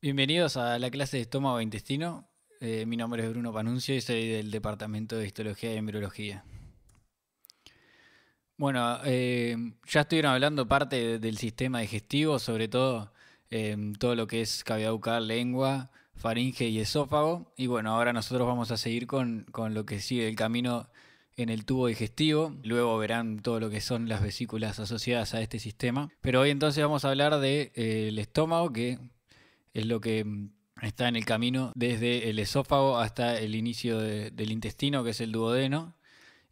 Bienvenidos a la clase de estómago e intestino. Eh, mi nombre es Bruno Panuncio y soy del Departamento de Histología y Embriología. Bueno, eh, ya estuvieron hablando parte del sistema digestivo, sobre todo eh, todo lo que es cavidad bucal, lengua, faringe y esófago. Y bueno, ahora nosotros vamos a seguir con, lo que sigue el camino en el tubo digestivo. Luego verán todo lo que son las vesículas asociadas a este sistema. Pero hoy entonces vamos a hablar del estómago, que es lo que mm, está en el camino desde el esófago hasta el inicio del intestino, que es el duodeno.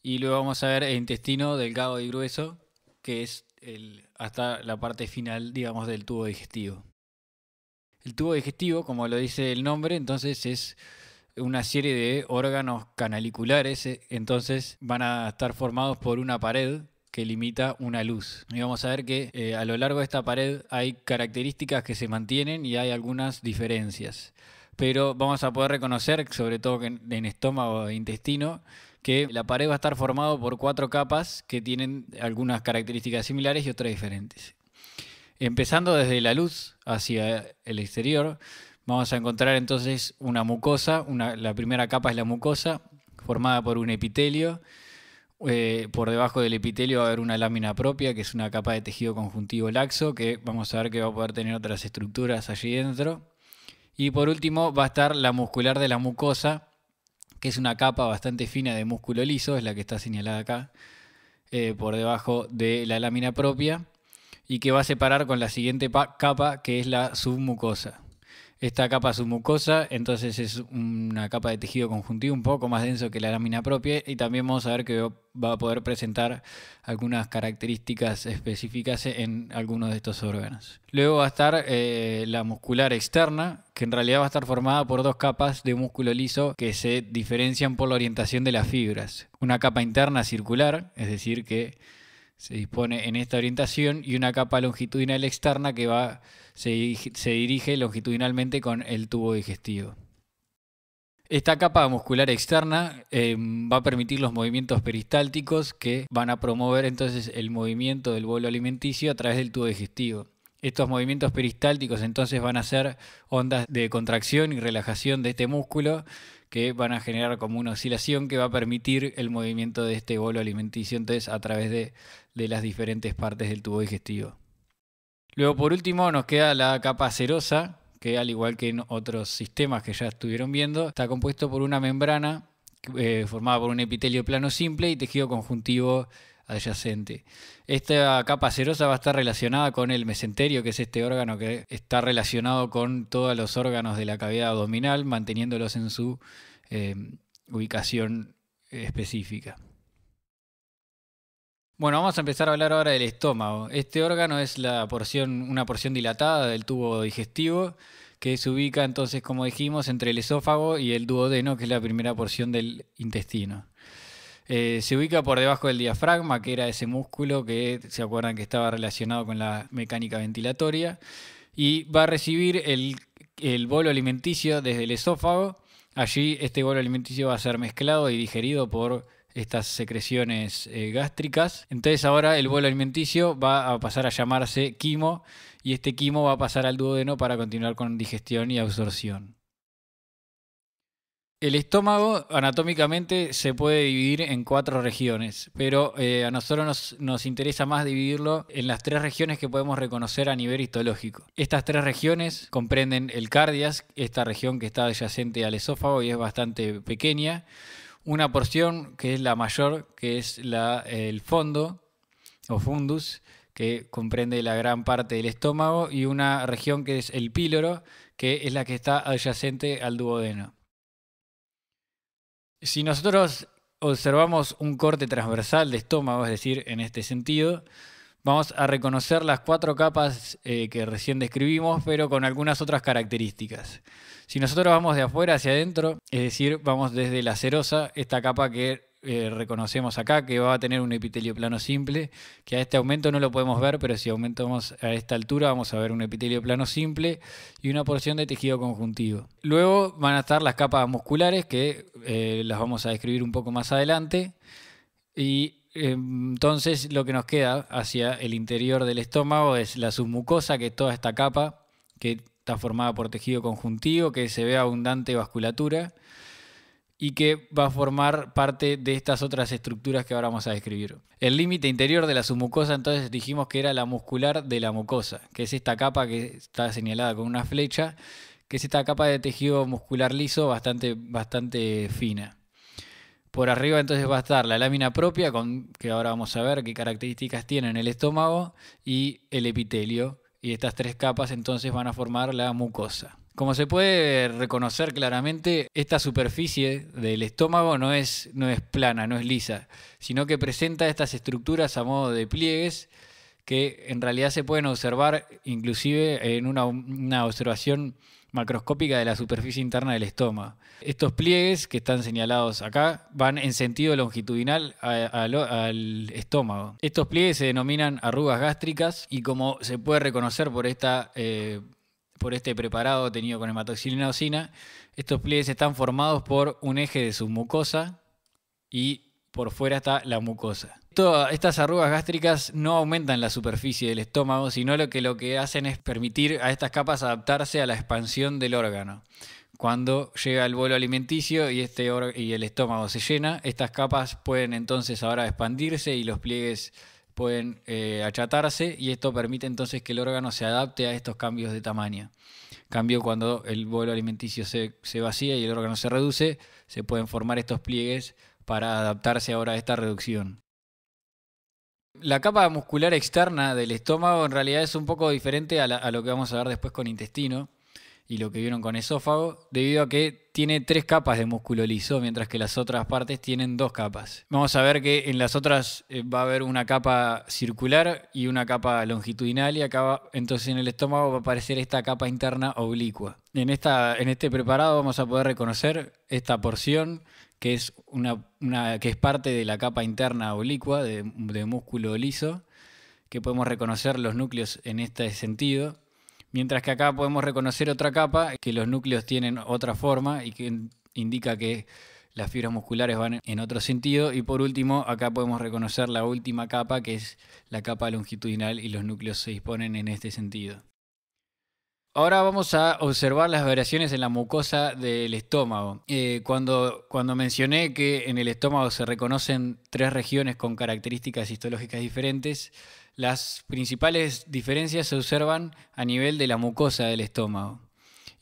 Y luego vamos a ver el intestino delgado y grueso, que es hasta la parte final, digamos, del tubo digestivo. El tubo digestivo, como lo dice el nombre, entonces es una serie de órganos canaliculares, entonces van a estar formados por una pared que limita una luz. Y vamos a ver que eh, a lo largo de esta pared hay características que se mantienen y hay algunas diferencias. Pero vamos a poder reconocer, sobre todo en estómago e intestino, que la pared va a estar formada por cuatro capas que tienen algunas características similares y otras diferentes. Empezando desde la luz hacia el exterior, vamos a encontrar entonces una mucosa, la primera capa es la mucosa, formada por un epitelio eh, por debajo del epitelio va a haber una lámina propia, que es una capa de tejido conjuntivo laxo, que vamos a ver que va a poder tener otras estructuras allí dentro. Y por último va a estar la muscular de la mucosa, que es una capa bastante fina de músculo liso, es la que está señalada acá, eh, por debajo de la lámina propia, y que va a separar con la siguiente capa, que es la submucosa. Esta capa es submucosa, entonces es una capa de tejido conjuntivo un poco más denso que la lámina propia y también vamos a ver que va a poder presentar algunas características específicas en algunos de estos órganos. Luego va a estar eh, la muscular externa, que en realidad va a estar formada por dos capas de músculo liso que se diferencian por la orientación de las fibras. Una capa interna circular, es decir, que se dispone en esta orientación y una capa longitudinal externa que va, se, dirige, longitudinalmente con el tubo digestivo. Esta capa muscular externa em, va a permitir los movimientos peristálticos que van a promover entonces el movimiento del bolo alimenticio a través del tubo digestivo. Estos movimientos peristálticos entonces van a ser ondas de contracción y relajación de este músculo que van a generar como una oscilación que va a permitir el movimiento de este bolo alimenticio a través de, las diferentes partes del tubo digestivo. Luego por último nos queda la capa serosa, que al igual que en otros sistemas que ya estuvieron viendo, está compuesto por una membrana eh, formada por un epitelio plano simple y tejido conjuntivo adyacente. Esta capa serosa va a estar relacionada con el mesenterio, que es este órgano que está relacionado con todos los órganos de la cavidad abdominal, manteniéndolos en su eh, ubicación específica. Bueno, vamos a empezar a hablar ahora del estómago. Este órgano es la porción, una porción dilatada del tubo digestivo que se ubica entonces, como dijimos, entre el esófago y el duodeno, que es la primera porción del intestino. Eh, se ubica por debajo del diafragma, que era ese músculo que se acuerdan que estaba relacionado con la mecánica ventilatoria, y va a recibir el, bolo alimenticio desde el esófago. Allí este bolo alimenticio va a ser mezclado y digerido por estas secreciones eh, gástricas. Entonces ahora el bolo alimenticio va a pasar a llamarse quimo y este quimo va a pasar al duodeno para continuar con digestión y absorción. El estómago anatómicamente se puede dividir en cuatro regiones, pero eh, a nosotros nos, interesa más dividirlo en las tres regiones que podemos reconocer a nivel histológico. Estas tres regiones comprenden el cardias, esta región que está adyacente al esófago y es bastante pequeña, una porción que es la mayor, que es la, el fondo o fundus, que comprende la gran parte del estómago, y una región que es el píloro, que es la que está adyacente al duodeno. Si nosotros observamos un corte transversal de estómago, es decir, en este sentido, vamos a reconocer las cuatro capas eh, que recién describimos, pero con algunas otras características. Si nosotros vamos de afuera hacia adentro, es decir, vamos desde la serosa, esta capa que eh, reconocemos acá, que va a tener un epitelio plano simple, que a este aumento no lo podemos ver, pero si aumentamos a esta altura vamos a ver un epitelio plano simple y una porción de tejido conjuntivo. Luego van a estar las capas musculares, que eh, las vamos a describir un poco más adelante. Y em, entonces lo que nos queda hacia el interior del estómago es la submucosa, que es toda esta capa que está formada por tejido conjuntivo, que se ve abundante vasculatura, y que va a formar parte de estas otras estructuras que ahora vamos a describir. El límite interior de la submucosa entonces dijimos que era la muscular de la mucosa, que es esta capa que está señalada con una flecha, que es esta capa de tejido muscular liso bastante, bastante fina. Por arriba entonces va a estar la lámina propia, con, que ahora vamos a ver qué características tiene en el estómago, y el epitelio. Y estas tres capas entonces van a formar la mucosa. Como se puede reconocer claramente, esta superficie del estómago no es, no es plana, no es lisa, sino que presenta estas estructuras a modo de pliegues que en realidad se pueden observar inclusive en una, observación macroscópica de la superficie interna del estómago. Estos pliegues que están señalados acá van en sentido longitudinal al estómago. Estos pliegues se denominan arrugas gástricas y como se puede reconocer por esta eh, por este preparado tenido con hematoxilina osina, estos pliegues están formados por un eje de submucosa y por fuera está la mucosa. Todas estas arrugas gástricas no aumentan la superficie del estómago, sino lo que, lo que hacen es permitir a estas capas adaptarse a la expansión del órgano. Cuando llega el vuelo alimenticio y, este y el estómago se llena, estas capas pueden entonces ahora expandirse y los pliegues pueden eh, achatarse y esto permite entonces que el órgano se adapte a estos cambios de tamaño. Cambio cuando el bolo alimenticio se, vacía y el órgano se reduce, se pueden formar estos pliegues para adaptarse ahora a esta reducción. La capa muscular externa del estómago en realidad es un poco diferente a lo que vamos a ver después con intestino y lo que vieron con esófago, debido a que tiene tres capas de músculo liso, mientras que las otras partes tienen dos capas. Vamos a ver que en las otras eh, va a haber una capa circular y una capa longitudinal y acá entonces en el estómago va a aparecer esta capa interna oblicua. En, esta, en este preparado vamos a poder reconocer esta porción que es, una, que es parte de la capa interna oblicua de músculo liso, que podemos reconocer los núcleos en este sentido Mientras que acá podemos reconocer otra capa, que los núcleos tienen otra forma y que indica que las fibras musculares van en otro sentido. Y por último, acá podemos reconocer la última capa, que es la capa longitudinal y los núcleos se disponen en este sentido. Ahora vamos a observar las variaciones en la mucosa del estómago. Eh, cuando, cuando mencioné que en el estómago se reconocen tres regiones con características histológicas diferentes, las principales diferencias se observan a nivel de la mucosa del estómago.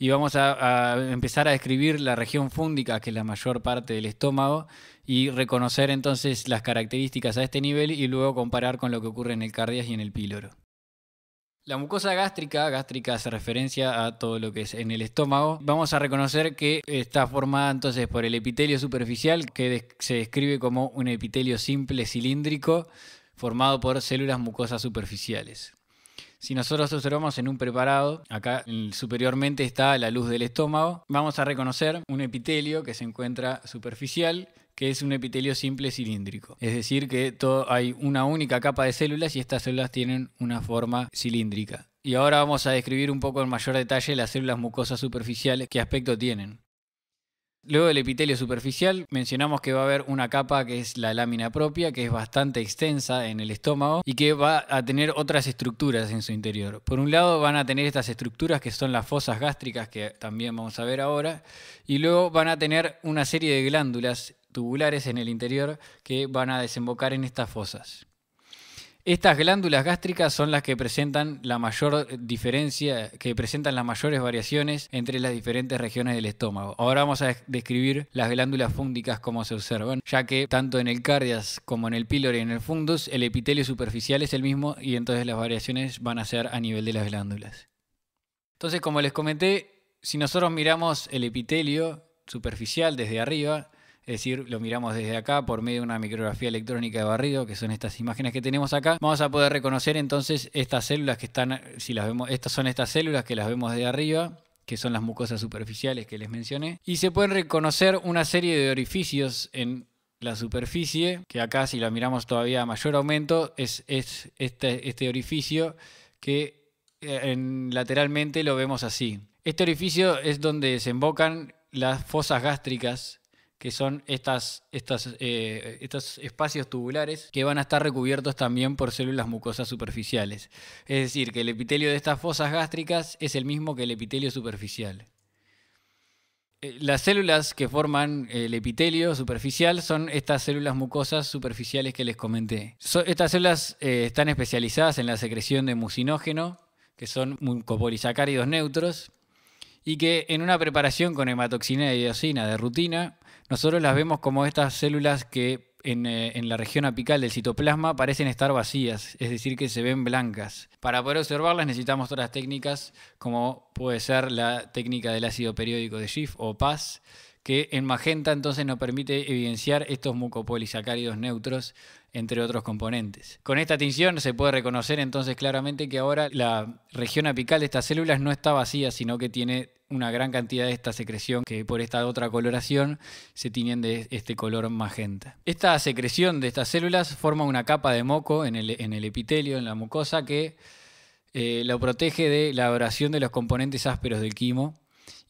Y vamos a, empezar a describir la región fúndica, que es la mayor parte del estómago, y reconocer entonces las características a este nivel y luego comparar con lo que ocurre en el cardias y en el píloro. La mucosa gástrica, gástrica hace referencia a todo lo que es en el estómago. Vamos a reconocer que está formada entonces por el epitelio superficial, que se describe como un epitelio simple cilíndrico, formado por células mucosas superficiales. Si nosotros observamos en un preparado, acá superiormente está la luz del estómago, vamos a reconocer un epitelio que se encuentra superficial, que es un epitelio simple cilíndrico. Es decir, que hay una única capa de células y estas células tienen una forma cilíndrica. Y ahora vamos a describir un poco en mayor detalle las células mucosas superficiales, qué aspecto tienen. Luego del epitelio superficial, mencionamos que va a haber una capa que es la lámina propia, que es bastante extensa en el estómago y que va a tener otras estructuras en su interior. Por un lado van a tener estas estructuras que son las fosas gástricas, que también vamos a ver ahora, y luego van a tener una serie de glándulas tubulares en el interior que van a desembocar en estas fosas. Estas glándulas gástricas son las que presentan la mayor diferencia, que presentan las mayores variaciones entre las diferentes regiones del estómago. Ahora vamos a describir las glándulas fúngicas como se observan, ya que tanto en el cardias como en el píloro y en el fundus el epitelio superficial es el mismo y entonces las variaciones van a ser a nivel de las glándulas. Entonces, como les comenté, si nosotros miramos el epitelio superficial desde arriba, es decir, lo miramos desde acá por medio de una micrografía electrónica de barrido, que son estas imágenes que tenemos acá, vamos a poder reconocer entonces estas células que están, si las vemos, estas son estas células que las vemos de arriba, que son las mucosas superficiales que les mencioné, y se pueden reconocer una serie de orificios en la superficie, que acá si la miramos todavía a mayor aumento, es, es este, este orificio que eh, lateralmente lo vemos así. Este orificio es donde desembocan las fosas gástricas que son eh, estos espacios tubulares que van a estar recubiertos también por células mucosas superficiales. Es decir, que el epitelio de estas fosas gástricas es el mismo que el epitelio superficial. Eh, las células que forman el epitelio superficial son estas células mucosas superficiales que les comenté. estas células eh, están especializadas en la secreción de mucinógeno, que son mucopolisacáridos neutros, y que en una preparación con hematoxina y diosina de rutina, nosotros las vemos como estas células que eh, en, la región apical del citoplasma parecen estar vacías, es decir, que se ven blancas. Para poder observarlas necesitamos otras técnicas, como puede ser la técnica del ácido periódico de Schiff o PAS, que en magenta entonces nos permite evidenciar estos mucopolisacáridos neutros entre otros componentes. Con esta tinción se puede reconocer entonces claramente que ahora la región apical de estas células no está vacía, sino que tiene una gran cantidad de esta secreción que por esta otra coloración se tiñen de este color magenta. Esta secreción de estas células forma una capa de moco en el, epitelio, en la mucosa, que eh, lo protege de la abrasión de los componentes ásperos del quimo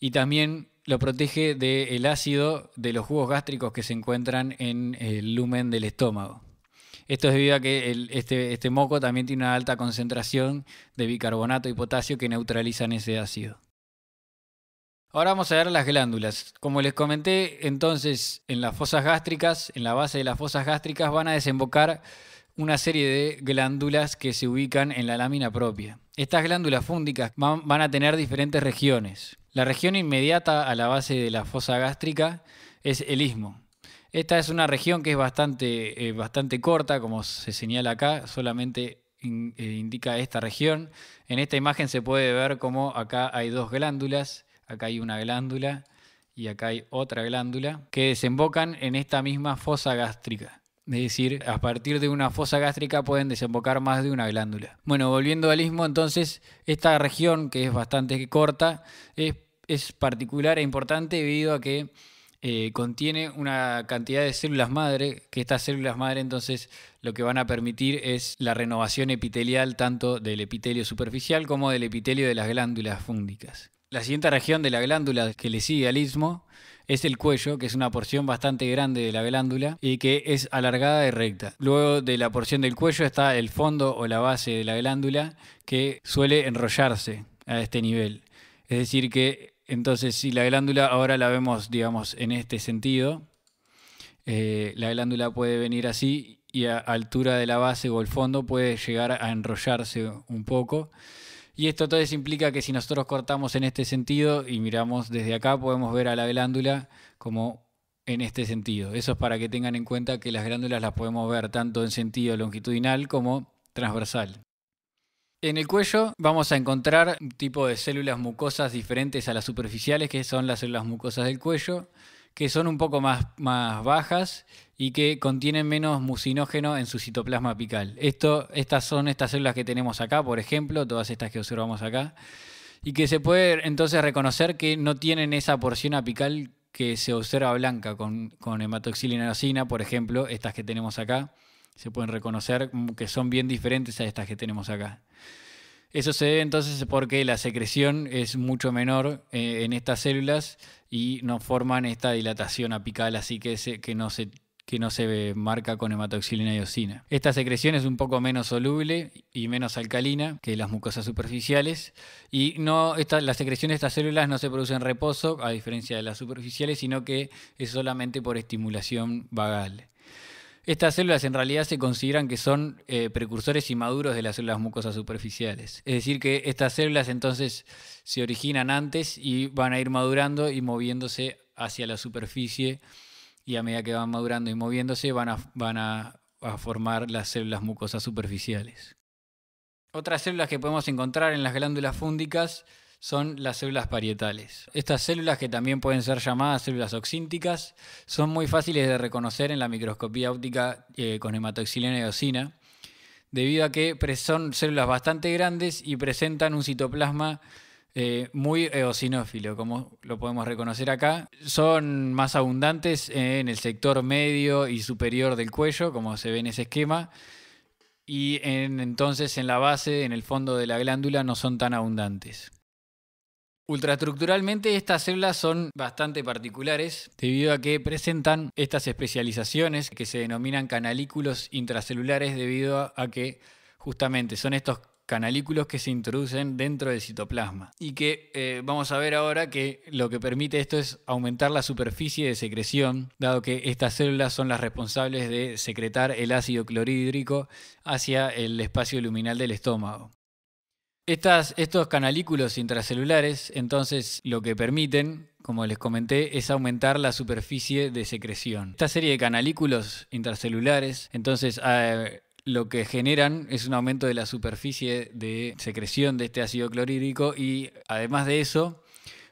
y también lo protege del ácido de los jugos gástricos que se encuentran en el lumen del estómago. Esto es debido a que este, este, moco también tiene una alta concentración de bicarbonato y potasio que neutralizan ese ácido. Ahora vamos a ver las glándulas. Como les comenté, entonces en las fosas gástricas, en la base de las fosas gástricas van a desembocar una serie de glándulas que se ubican en la lámina propia. Estas glándulas fúndicas van a tener diferentes regiones. La región inmediata a la base de la fosa gástrica es el istmo. Esta es una región que es bastante, eh, bastante corta, como se señala acá, solamente eh, indica esta región. En esta imagen se puede ver cómo acá hay dos glándulas, acá hay una glándula y acá hay otra glándula, que desembocan en esta misma fosa gástrica. Es decir, a partir de una fosa gástrica pueden desembocar más de una glándula. Bueno, volviendo al istmo, entonces, esta región que es bastante corta es, es particular e importante debido a que eh, contiene una cantidad de células madre, que estas células madre entonces lo que van a permitir es la renovación epitelial tanto del epitelio superficial como del epitelio de las glándulas fúndicas. La siguiente región de la glándula que le sigue al istmo es el cuello, que es una porción bastante grande de la glándula y que es alargada y recta. Luego de la porción del cuello está el fondo o la base de la glándula que suele enrollarse a este nivel. Es decir, que entonces, si la glándula ahora la vemos, digamos, en este sentido, eh, la glándula puede venir así y a altura de la base o el fondo puede llegar a enrollarse un poco. Y esto entonces implica que si nosotros cortamos en este sentido y miramos desde acá, podemos ver a la glándula como en este sentido. Eso es para que tengan en cuenta que las glándulas las podemos ver tanto en sentido longitudinal como transversal. En el cuello vamos a encontrar un tipo de células mucosas diferentes a las superficiales, que son las células mucosas del cuello, que son un poco más, más bajas y que contienen menos mucinógeno en su citoplasma apical. Esto, estas son estas células que tenemos acá, por ejemplo, todas estas que observamos acá, y que se puede entonces reconocer que no tienen esa porción apical que se observa blanca con, con hematoxilina por ejemplo, estas que tenemos acá se pueden reconocer que son bien diferentes a estas que tenemos acá. Eso se debe entonces porque la secreción es mucho menor eh, en estas células y no forman esta dilatación apical, así que, que no se que no se marca con hematoxilina y osina. Esta secreción es un poco menos soluble y menos alcalina que las mucosas superficiales y no la secreción de estas células no se produce en reposo a diferencia de las superficiales, sino que es solamente por estimulación vagal. Estas células en realidad se consideran que son eh, precursores inmaduros de las células mucosas superficiales. Es decir, que estas células entonces se originan antes y van a ir madurando y moviéndose hacia la superficie y a medida que van madurando y moviéndose van a, a formar las células mucosas superficiales. Otras células que podemos encontrar en las glándulas fúndicas son las células parietales. Estas células, que también pueden ser llamadas células oxínticas, son muy fáciles de reconocer en la microscopía óptica eh, con hematoxilina y eosina, debido a que son células bastante grandes y presentan un citoplasma eh, muy eosinófilo, como lo podemos reconocer acá. Son más abundantes en el sector medio y superior del cuello, como se ve en ese esquema, y entonces en la base, en el fondo de la glándula, no son tan abundantes. Ultraestructuralmente estas células son bastante particulares debido a que presentan estas especializaciones que se denominan canalículos intracelulares debido a que justamente son estos canalículos que se introducen dentro del citoplasma y que eh, vamos a ver ahora que lo que permite esto es aumentar la superficie de secreción, dado que estas células son las responsables de secretar el ácido clorhídrico hacia el espacio luminal del estómago estos canalículos intracelulares, entonces, lo que permiten, como les comenté, es aumentar la superficie de secreción. Esta serie de canalículos intracelulares, entonces, ah, lo que generan es un aumento de la superficie de secreción de este ácido clorhídrico y además de eso,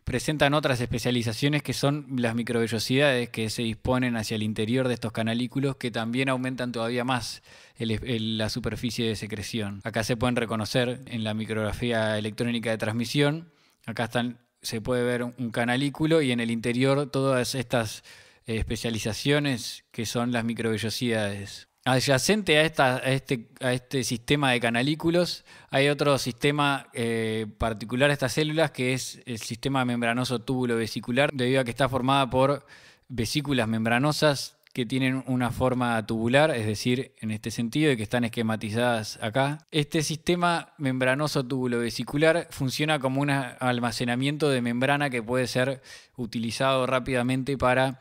presentan otras especializaciones que son las microvellosidades que se disponen hacia el interior de estos canalículos que también aumentan todavía más la superficie de secreción. Acá se pueden reconocer en la micrografía electrónica de transmisión, acá están, se puede ver un canalículo y en el interior todas estas eh, especializaciones que son las microvellosidades. Adyacente este, a, este, sistema de canalículos hay otro sistema eh, particular a estas células que es el sistema membranoso túbulo vesicular, debido a que está formada por vesículas membranosas que tienen una forma tubular, es decir, en este sentido, y que están esquematizadas acá. Este sistema membranoso tubulovesicular funciona como un almacenamiento de membrana que puede ser utilizado rápidamente para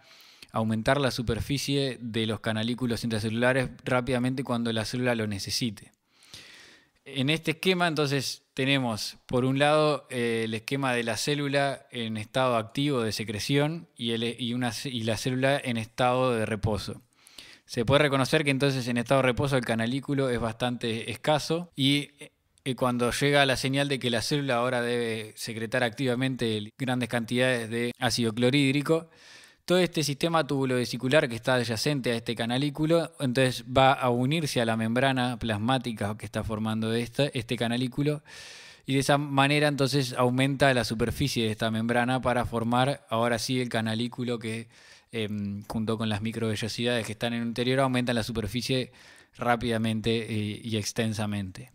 aumentar la superficie de los canalículos intracelulares rápidamente cuando la célula lo necesite. En este esquema entonces tenemos por un lado eh, el esquema de la célula en estado activo de secreción y, y la célula en estado de reposo. Se puede reconocer que entonces en estado de reposo el canalículo es bastante escaso y eh, cuando llega la señal de que la célula ahora debe secretar activamente grandes cantidades de ácido clorhídrico, todo este sistema vesicular que está adyacente a este canalículo, entonces va a unirse a la membrana plasmática que está formando este, canalículo y de esa manera entonces aumenta la superficie de esta membrana para formar ahora sí el canalículo que em, junto con las microvellosidades que están en el interior aumentan la superficie rápidamente eh, y extensamente.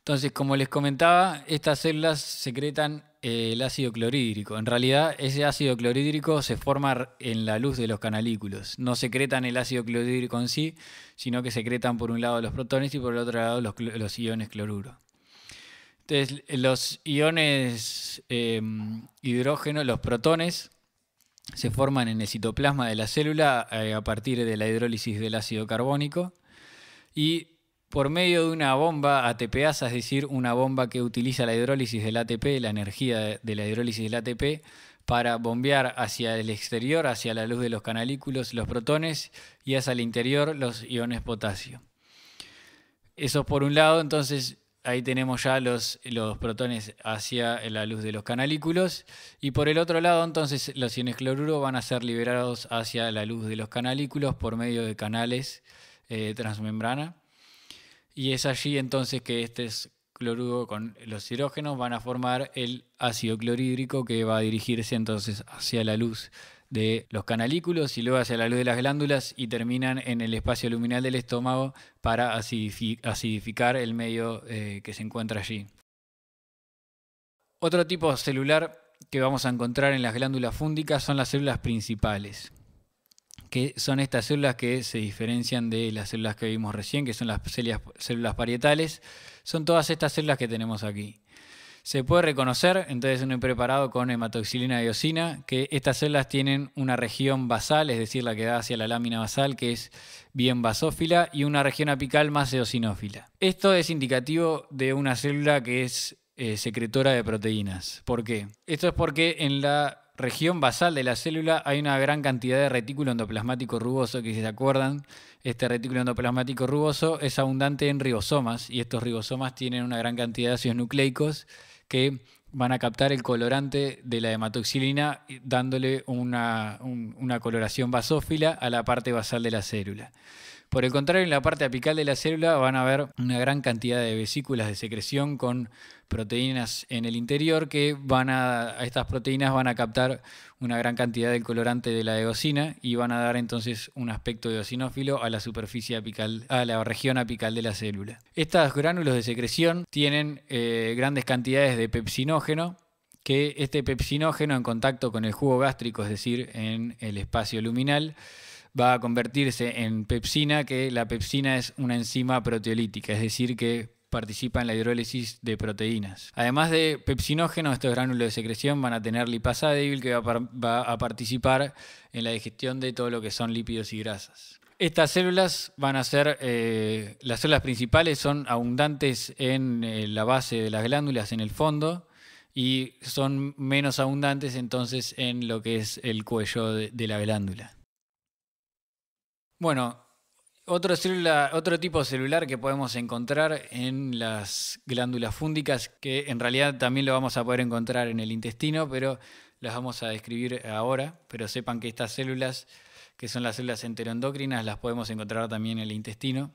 Entonces, como les comentaba, estas células secretan eh, el ácido clorhídrico. En realidad, ese ácido clorhídrico se forma en la luz de los canalículos. No secretan el ácido clorhídrico en sí, sino que secretan por un lado los protones y por el otro lado los, iones cloruro. Entonces, los iones em, hidrógeno, los protones, se forman en el citoplasma de la célula eh, a partir de la hidrólisis del ácido carbónico y por medio de una bomba ATPasa, es decir, una bomba que utiliza la hidrólisis del ATP, la energía de la hidrólisis del ATP, para bombear hacia el exterior, hacia la luz de los canalículos, los protones y hacia el interior los iones potasio. Eso por un lado, entonces ahí tenemos ya los, los protones hacia la luz de los canalículos y por el otro lado entonces los iones cloruro van a ser liberados hacia la luz de los canalículos por medio de canales eh, transmembrana y es allí entonces que este cloruro con los hidrógenos van a formar el ácido clorhídrico que va a dirigirse entonces hacia la luz de los canalículos y luego hacia la luz de las glándulas y terminan en el espacio luminal del estómago para acidificar el medio eh, que se encuentra allí. Otro tipo celular que vamos a encontrar en las glándulas fúndicas son las células principales que son estas células que se diferencian de las células que vimos recién, que son las células, parietales, son todas estas células que tenemos aquí. Se puede reconocer, entonces, en un preparado con hematoxilina y eosina, que estas células tienen una región basal, es decir, la que da hacia la lámina basal, que es bien basófila, y una región apical más eosinófila. Esto es indicativo de una célula que es eh, secretora de proteínas. ¿Por qué? Esto es porque en la región basal de la célula hay una gran cantidad de retículo endoplasmático rugoso, que si se acuerdan, este retículo endoplasmático rugoso es abundante en ribosomas y estos ribosomas tienen una gran cantidad de ácidos nucleicos que van a captar el colorante de la hematoxilina dándole una, una coloración basófila a la parte basal de la célula. Por el contrario, en la parte apical de la célula van a haber una gran cantidad de vesículas de secreción con proteínas en el interior que van a, estas proteínas van a captar una gran cantidad del colorante de la eosina y van a dar entonces un aspecto eosinófilo a la superficie apical, a la región apical de la célula. Estos gránulos de secreción tienen eh, grandes cantidades de pepsinógeno que este pepsinógeno en contacto con el jugo gástrico, es decir, en el espacio luminal, va a convertirse en pepsina, que la pepsina es una enzima proteolítica, es decir, que participa en la hidrólisis de proteínas. Además de pepsinógeno, estos gránulos de secreción van a tener lipasa débil que va a, participar en la digestión de todo lo que son lípidos y grasas. Estas células van a ser, eh, las células principales son abundantes en eh, la base de las glándulas, en el fondo, y son menos abundantes entonces en lo que es el cuello de la glándula. Bueno, otro, tipo celular que podemos encontrar en las glándulas fúndicas, que en realidad también lo vamos a poder encontrar en el intestino, pero las vamos a describir ahora. Pero sepan que estas células, que son las células enteroendocrinas, las podemos encontrar también en el intestino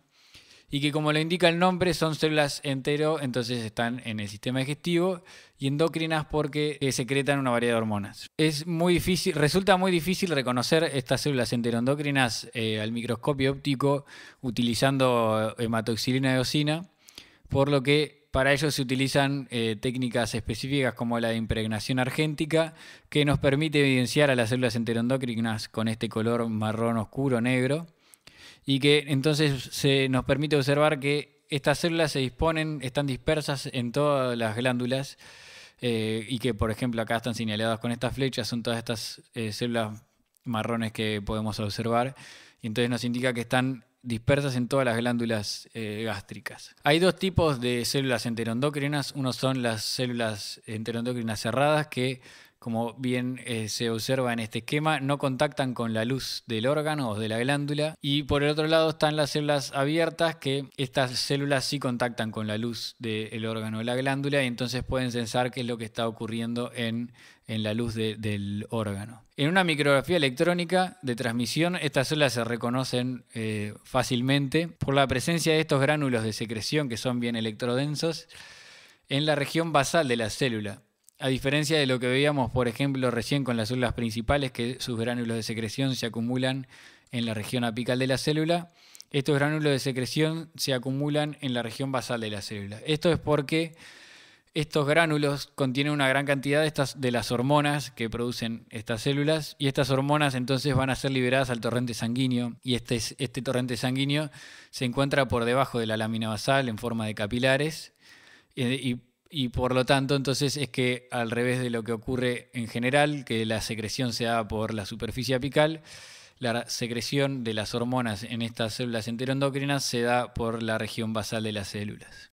y que como lo indica el nombre son células entero, entonces están en el sistema digestivo y endócrinas porque eh, secretan una variedad de hormonas. Es muy difícil, resulta muy difícil reconocer estas células enteroendócrinas eh, al microscopio óptico utilizando eh, hematoxilina de eosina, por lo que para ello se utilizan técnicas específicas como la de impregnación argéntica, que nos permite evidenciar a las células enteroendócrinas con este color marrón oscuro negro y que entonces se nos permite observar que estas células se disponen, están dispersas en todas las glándulas eh, y que, por ejemplo, acá están señaladas con estas flechas, son todas estas eh, células marrones que podemos observar y entonces nos indica que están dispersas en todas las glándulas eh, gástricas. Hay dos tipos de células enteroendocrinas. Uno son las células enteroendocrinas cerradas que como bien eh, se observa en este esquema, no contactan con la luz del órgano o de la glándula. Y por el otro lado están las células abiertas, que estas células sí contactan con la luz del órgano o la glándula y entonces pueden sensar qué es lo que está ocurriendo en, la luz del órgano. En una micrografía electrónica de transmisión, estas células se reconocen eh, fácilmente por la presencia de estos gránulos de secreción que son bien electrodensos en la región basal de la célula a diferencia de lo que veíamos, por ejemplo, recién con las células principales, que sus gránulos de secreción se acumulan en la región apical de la célula, estos gránulos de secreción se acumulan en la región basal de la célula. Esto es porque estos gránulos contienen una gran cantidad de, estas, de las hormonas que producen estas células y estas hormonas entonces van a ser liberadas al torrente sanguíneo y este, este torrente sanguíneo se encuentra por debajo de la lámina basal en forma de capilares y y por lo tanto, entonces es que al revés de lo que ocurre en general, que la secreción se da por la superficie apical, la secreción de las hormonas en estas células enteroendocrinas se da por la región basal de las células.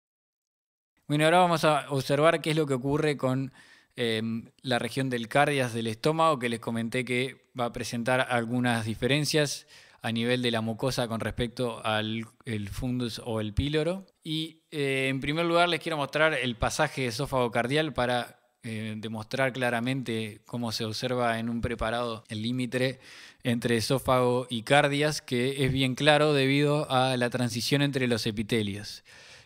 Bueno, ahora vamos a observar qué es lo que ocurre con em, la región del cardias del estómago, que les comenté que va a presentar algunas diferencias a nivel de la mucosa con respecto al el fundus o el píloro. Y eh, en primer lugar les quiero mostrar el pasaje esófago cardial para eh, demostrar claramente cómo se observa en un preparado el límite entre esófago y cardias, que es bien claro debido a la transición entre los epitelios.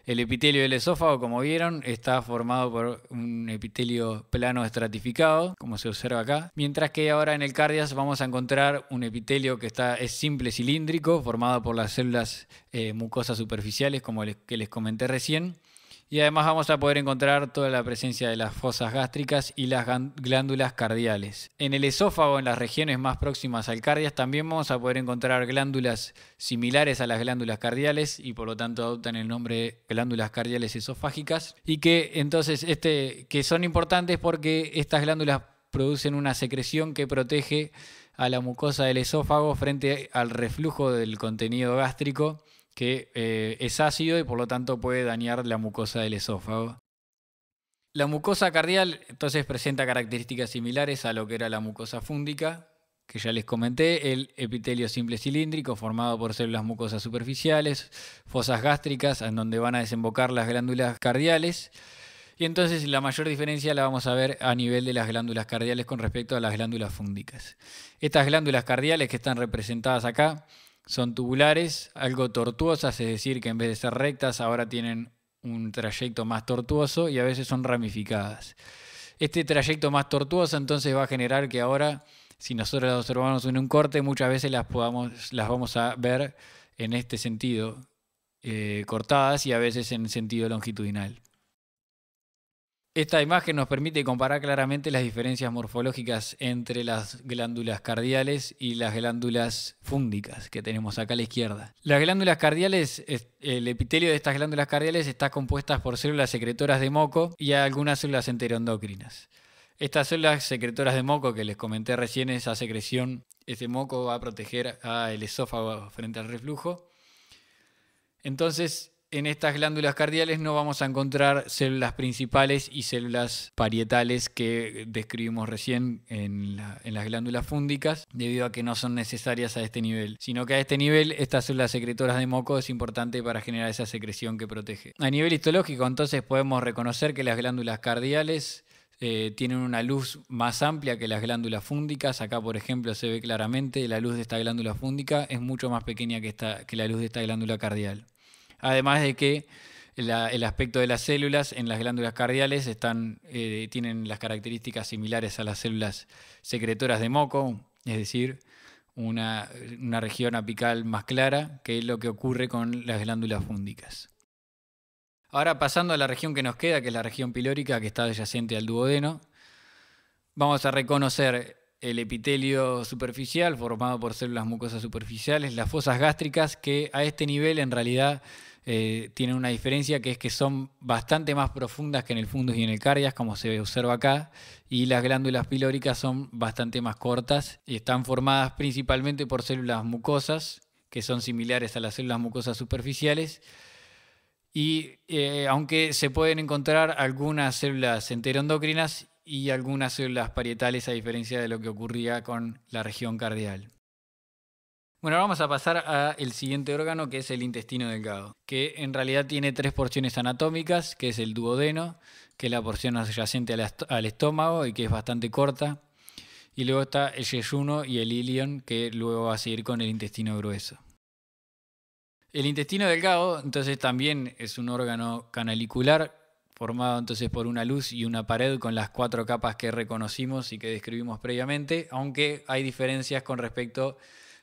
El epitelio del esófago, como vieron, está formado por un epitelio plano estratificado, como se observa acá, mientras que ahora en el cardias vamos a encontrar un epitelio que está, es simple cilíndrico, formado por las células eh, mucosas superficiales, como que les comenté recién, y además vamos a poder encontrar toda la presencia de las fosas gástricas y las glándulas cardiales. En el esófago, en las regiones más próximas al cardias, también vamos a poder encontrar glándulas similares a las glándulas cardiales y por lo tanto adoptan el nombre glándulas cardiales esofágicas. Y que entonces este, que son importantes porque estas glándulas producen una secreción que protege a la mucosa del esófago frente al reflujo del contenido gástrico que eh, es ácido y por lo tanto puede dañar la mucosa del esófago. La mucosa cardial entonces presenta características similares a lo que era la mucosa fúndica, que ya les comenté, el epitelio simple cilíndrico formado por células mucosas superficiales, fosas gástricas en donde van a desembocar las glándulas cardiales. Y entonces la mayor diferencia la vamos a ver a nivel de las glándulas cardiales con respecto a las glándulas fúndicas. Estas glándulas cardiales que están representadas acá son tubulares, algo tortuosas, es decir, que en vez de ser rectas ahora tienen un trayecto más tortuoso y a veces son ramificadas. Este trayecto más tortuoso entonces va a generar que ahora, si nosotros las observamos en un corte, muchas veces las, podamos, las vamos a ver en este sentido, eh, cortadas y a veces en sentido longitudinal. Esta imagen nos permite comparar claramente las diferencias morfológicas entre las glándulas cardiales y las glándulas fúndicas que tenemos acá a la izquierda. Las glándulas cardiales, el epitelio de estas glándulas cardiales está compuesto por células secretoras de moco y algunas células enteroendocrinas. Estas células secretoras de moco que les comenté recién, esa secreción, ese moco va a proteger al esófago frente al reflujo. Entonces, en estas glándulas cardiales no vamos a encontrar células principales y células parietales que describimos recién en, las glándulas fúndicas, debido a que no son necesarias a este nivel, sino que a este nivel estas células secretoras de moco es importante para generar esa secreción que protege. A nivel histológico, entonces podemos reconocer que las glándulas cardiales eh, tienen una luz más amplia que las glándulas fúndicas. Acá, por ejemplo, se ve claramente la luz de esta glándula fúndica es mucho más pequeña que, que la luz de esta glándula cardial. Además de que el aspecto de las células en las glándulas cardiales eh, tienen las características similares a las células secretoras de moco, es decir, una, una región apical más clara, que es lo que ocurre con las glándulas fúndicas. Ahora pasando a la región que nos queda, que es la región pilórica que está adyacente al duodeno, vamos a reconocer el epitelio superficial formado por células mucosas superficiales, las fosas gástricas, que a este nivel en realidad eh, tienen una diferencia que es que son bastante más profundas que en el fundus y en el cardias, como se observa acá, y las glándulas pilóricas son bastante más cortas y están formadas principalmente por células mucosas, que son similares a las células mucosas superficiales. Y eh, aunque se pueden encontrar algunas células enteroendocrinas y algunas células parietales a diferencia de lo que ocurría con la región cardial. Bueno, vamos a pasar al siguiente órgano que es el intestino delgado, que en realidad tiene tres porciones anatómicas, que es el duodeno, que es la porción adyacente al estómago y que es bastante corta, y luego está el yeyuno y el ilion, que luego va a seguir con el intestino grueso. El intestino delgado, entonces, también es un órgano canalicular formado entonces por una luz y una pared con las cuatro capas que reconocimos y que describimos previamente, aunque hay diferencias con respecto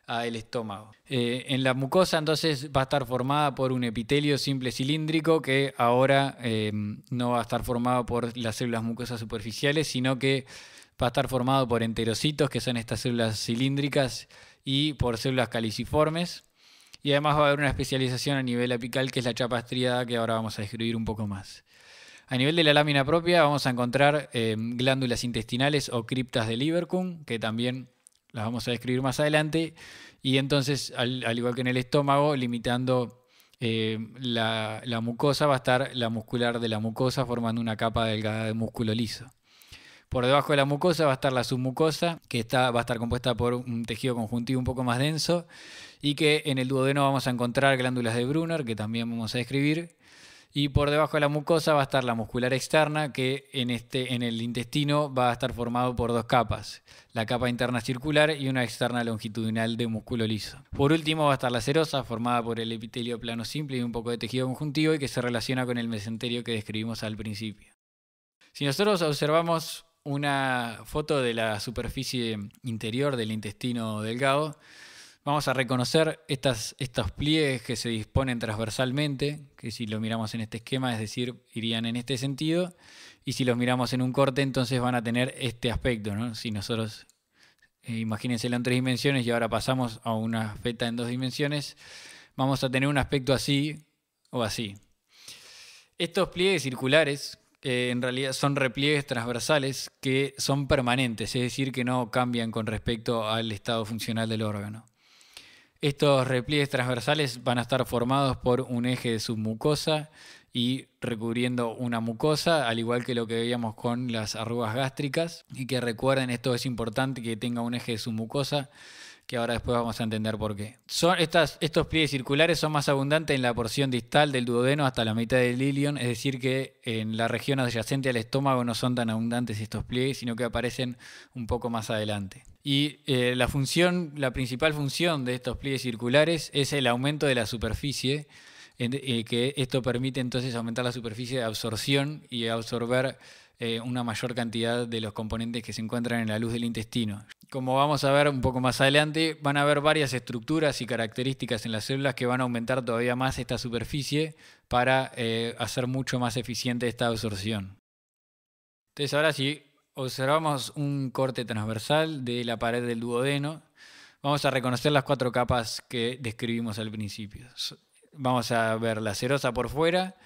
al estómago. Eh, en la mucosa entonces va a estar formada por un epitelio simple cilíndrico que ahora eh, no va a estar formado por las células mucosas superficiales, sino que va a estar formado por enterocitos, que son estas células cilíndricas, y por células caliciformes. Y además va a haber una especialización a nivel apical, que es la chapa estriada, que ahora vamos a describir un poco más. A nivel de la lámina propia vamos a encontrar eh, glándulas intestinales o criptas de ivercum, que también las vamos a describir más adelante. Y entonces, al, igual que en el estómago, limitando eh, la, mucosa va a estar la muscular de la mucosa formando una capa delgada de músculo liso. Por debajo de la mucosa va a estar la submucosa, que está, va a estar compuesta por un tejido conjuntivo un poco más denso, y que en el duodeno vamos a encontrar glándulas de Brunner, que también vamos a describir, y por debajo de la mucosa va a estar la muscular externa, que en, este, en el intestino va a estar formado por dos capas, la capa interna circular y una externa longitudinal de músculo liso. Por último va a estar la serosa, formada por el epitelio plano simple y un poco de tejido conjuntivo y que se relaciona con el mesenterio que describimos al principio. Si nosotros observamos una foto de la superficie interior del intestino delgado, Vamos a reconocer estas, estos pliegues que se disponen transversalmente, que si lo miramos en este esquema, es decir, irían en este sentido, y si los miramos en un corte, entonces van a tener este aspecto. ¿no? Si nosotros, eh, imagínense en tres dimensiones y ahora pasamos a una feta en dos dimensiones, vamos a tener un aspecto así o así. Estos pliegues circulares, eh, en realidad son repliegues transversales que son permanentes, es decir, que no cambian con respecto al estado funcional del órgano. Estos repliegues transversales van a estar formados por un eje de submucosa y recubriendo una mucosa, al igual que lo que veíamos con las arrugas gástricas. Y que recuerden, esto es importante que tenga un eje de submucosa, que ahora después vamos a entender por qué. estos pliegues circulares son más abundantes en la porción distal del duodeno hasta la mitad del ilion, es decir, que en la región adyacente al estómago no son tan abundantes estos pliegues, sino que aparecen un poco más adelante. Y eh, la función, la principal función de estos pliegues circulares es el aumento de la superficie, eh, que esto permite entonces aumentar la superficie de absorción y absorber eh, una mayor cantidad de los componentes que se encuentran en la luz del intestino. Como vamos a ver un poco más adelante, van a haber varias estructuras y características en las células que van a aumentar todavía más esta superficie para hacer mucho más eficiente esta absorción. Entonces ahora sí, observamos un corte transversal de la pared del duodeno, vamos a reconocer las cuatro capas que describimos al principio. Vamos a ver la serosa por fuera,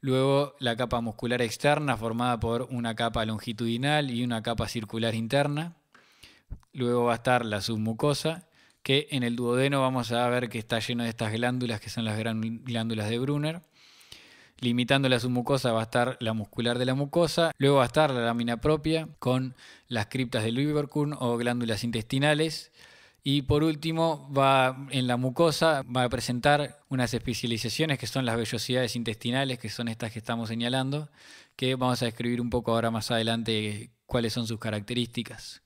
luego la capa muscular externa formada por una capa longitudinal y una capa circular interna, luego va a estar la submucosa, que en el duodeno vamos a ver que está lleno de estas glándulas que son las glándulas de Brunner. Limitando la submucosa va a estar la muscular de la mucosa, luego va a estar la lámina propia con las criptas de luyberkun o glándulas intestinales. Y por último, va en la mucosa va a presentar unas especializaciones que son las vellosidades intestinales, que son estas que estamos señalando, que vamos a describir un poco ahora más adelante cuáles son sus características.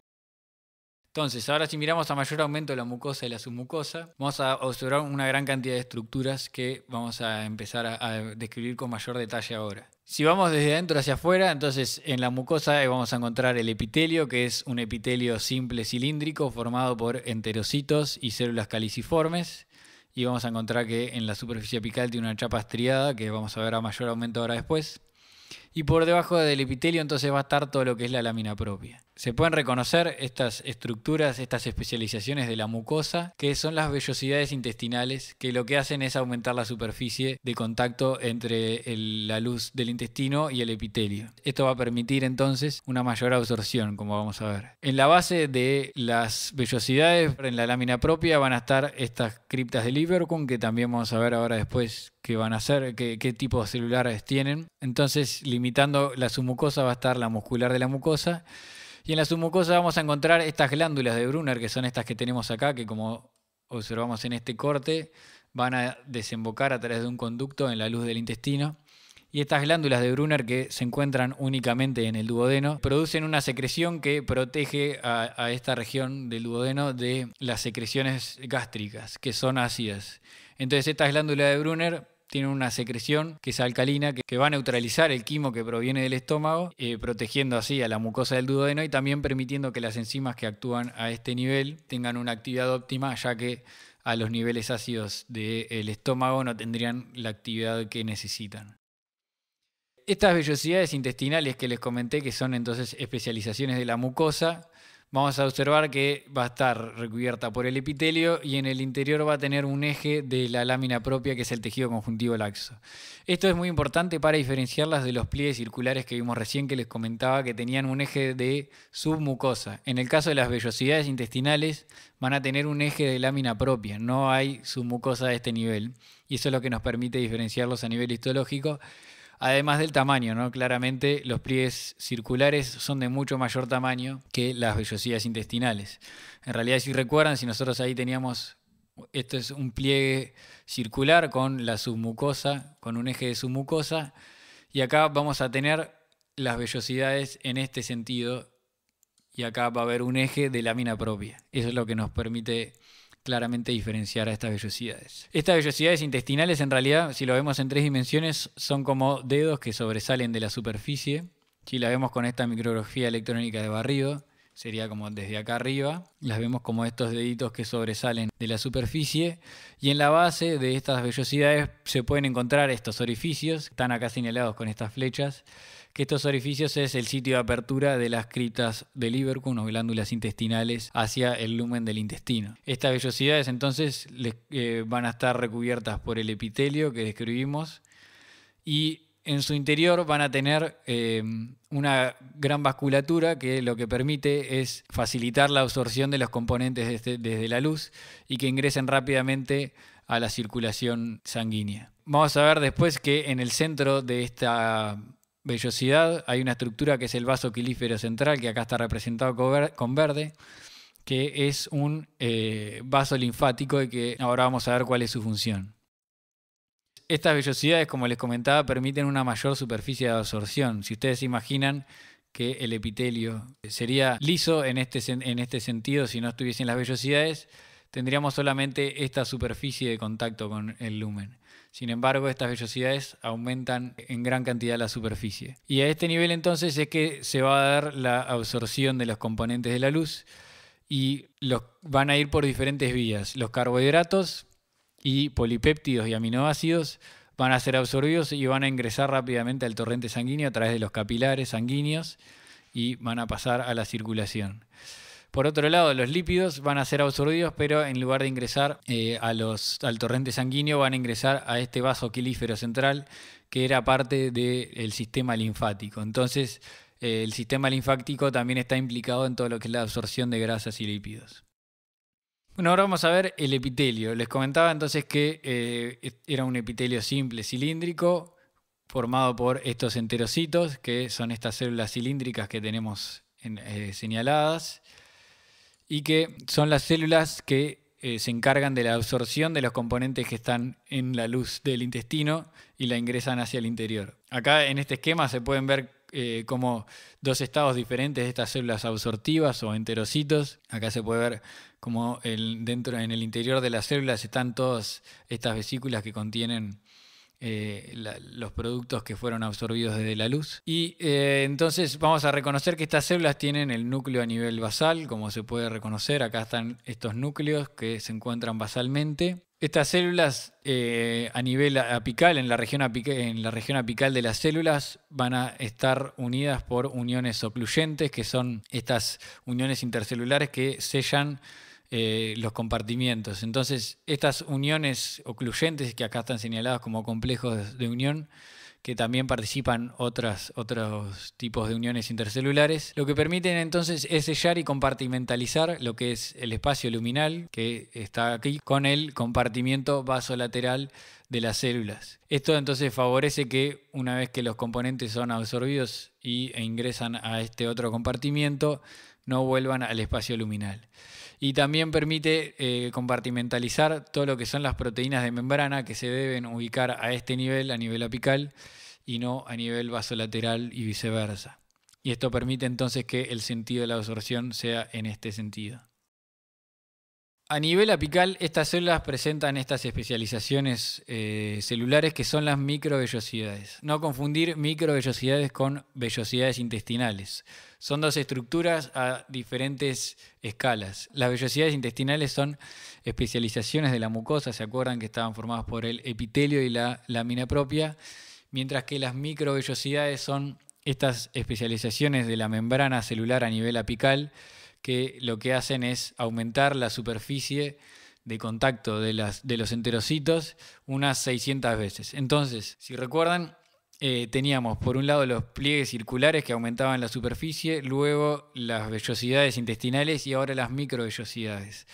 Entonces, ahora si miramos a mayor aumento la mucosa y la submucosa, vamos a observar una gran cantidad de estructuras que vamos a empezar a, a describir con mayor detalle ahora. Si vamos desde adentro hacia afuera, entonces en la mucosa eh, vamos a encontrar el epitelio, que es un epitelio simple cilíndrico formado por enterocitos y células caliciformes. Y vamos a encontrar que en la superficie apical tiene una chapa estriada, que vamos a ver a mayor aumento ahora después. Y por debajo del epitelio entonces va a estar todo lo que es la lámina propia. Se pueden reconocer estas estructuras, estas especializaciones de la mucosa, que son las vellosidades intestinales, que lo que hacen es aumentar la superficie de contacto entre la luz del intestino y el epitelio. Esto va a permitir entonces una mayor absorción, como vamos a ver. En la base de las vellosidades, en la lámina propia, van a estar estas criptas de livercum que también vamos a ver ahora después qué van a hacer, qué, qué tipo de celulares tienen. Entonces, limitando la submucosa va a estar la muscular de la mucosa. Y en la submucosa vamos a encontrar estas glándulas de Brunner, que son estas que tenemos acá, que como observamos en este corte, van a desembocar a través de un conducto en la luz del intestino. Y estas glándulas de Brunner que se encuentran únicamente en el duodeno producen una secreción que protege a, a esta región del duodeno de las secreciones gástricas, que son ácidas. Entonces estas glándulas de Brunner tiene una secreción que es alcalina, que, va a neutralizar el quimo que proviene del estómago, eh, protegiendo así a la mucosa del duodeno y también permitiendo que las enzimas que actúan a este nivel tengan una actividad óptima, ya que a los niveles ácidos del estómago no tendrían la actividad que necesitan. Estas vellosidades intestinales que les comenté, que son entonces especializaciones de la mucosa, vamos a observar que va a estar recubierta por el epitelio y en el interior va a tener un eje de la lámina propia que es el tejido conjuntivo laxo. Esto es muy importante para diferenciarlas de los pliegues circulares que vimos recién que les comentaba que tenían un eje de submucosa. En el caso de las vellosidades intestinales van a tener un eje de lámina propia, no hay submucosa de este nivel y eso es lo que nos permite diferenciarlos a nivel histológico. Además del tamaño, ¿no? Claramente los pliegues circulares son de mucho mayor tamaño que las vellosidades intestinales. En realidad, si recuerdan, si nosotros ahí teníamos, esto es un pliegue circular con la submucosa, con un eje de submucosa, y acá vamos a tener las vellosidades en este sentido, y acá va a haber un eje de lámina propia. Eso es lo que nos permite claramente diferenciar a estas vellosidades. Estas vellosidades intestinales en realidad, si lo vemos en tres dimensiones, son como dedos que sobresalen de la superficie. Si la vemos con esta micrografía electrónica de barrido, sería como desde acá arriba, las vemos como estos deditos que sobresalen de la superficie y en la base de estas vellosidades se pueden encontrar estos orificios, están acá señalados con estas flechas que estos orificios es el sitio de apertura de las criptas del Ibercum o glándulas intestinales hacia el lumen del intestino. Estas vellosidades entonces les, eh, van a estar recubiertas por el epitelio que describimos y en su interior van a tener eh, una gran vasculatura que lo que permite es facilitar la absorción de los componentes desde la luz y que ingresen rápidamente a la circulación sanguínea. Vamos a ver después que en el centro de esta vellosidad, hay una estructura que es el vaso quilífero central, que acá está representado con verde, que es un eh, vaso linfático y que ahora vamos a ver cuál es su función. Estas vellosidades, como les comentaba, permiten una mayor superficie de absorción. Si ustedes imaginan que el epitelio sería liso en este, en este sentido si no estuviesen las vellosidades, tendríamos solamente esta superficie de contacto con el lumen. Sin embargo, estas velocidades aumentan en gran cantidad la superficie. Y a este nivel entonces es que se va a dar la absorción de los componentes de la luz y los van a ir por diferentes vías. Los carbohidratos y polipéptidos y aminoácidos van a ser absorbidos y van a ingresar rápidamente al torrente sanguíneo a través de los capilares sanguíneos y van a pasar a la circulación. Por otro lado, los lípidos van a ser absorbidos, pero en lugar de ingresar eh, al torrente sanguíneo, van a ingresar a este vaso quilífero central, que era parte del sistema linfático. Entonces, eh, el sistema linfático también está implicado en todo lo que es la absorción de grasas y lípidos. Bueno, ahora vamos a ver el epitelio. Les comentaba entonces que eh, era un epitelio simple, cilíndrico, formado por estos enterocitos, que son estas células cilíndricas que tenemos señaladas y que son las células que eh, se encargan de la absorción de los componentes que están en la luz del intestino y la ingresan hacia el interior. Acá en este esquema se pueden ver eh, como dos estados diferentes de estas células absortivas o enterocitos. Acá se puede ver como dentro, en el interior de las células están todas estas vesículas que contienen eh, los productos que fueron absorbidos desde la luz. Y eh, entonces vamos a reconocer que estas células tienen el núcleo a nivel basal, como se puede reconocer, acá están estos núcleos que se encuentran basalmente. Estas células eh, a nivel apical, en la, región apical, en la región apical de las células, van a estar unidas por uniones ocluyentes, que son estas uniones intercelulares que sellan eh, los compartimientos. Entonces, estas uniones ocluyentes que acá están señaladas como complejos de unión, que también participan otros tipos de uniones intercelulares, lo que permiten entonces es sellar y compartimentalizar lo que es el espacio luminal que está aquí con el compartimiento vasolateral de las células. Esto entonces favorece que una vez que los componentes son absorbidos y, e ingresan a este otro compartimiento, no vuelvan al espacio luminal. Y también permite eh, compartimentalizar todo lo que son las proteínas de membrana que se deben ubicar a este nivel, a nivel apical, y no a nivel vasolateral y viceversa. Y esto permite entonces que el sentido de la absorción sea en este sentido. A nivel apical, estas células presentan estas especializaciones eh, celulares que son las microvellosidades. No confundir microvellosidades con vellosidades intestinales. Son dos estructuras a diferentes escalas. Las vellosidades intestinales son especializaciones de la mucosa, se acuerdan que estaban formadas por el epitelio y la lámina propia, mientras que las microvellosidades son estas especializaciones de la membrana celular a nivel apical que lo que hacen es aumentar la superficie de contacto de, de los enterocitos unas 600 veces. Entonces, si recuerdan, eh, teníamos por un lado los pliegues circulares que aumentaban la superficie, luego las vellosidades intestinales y ahora las microvellosidades.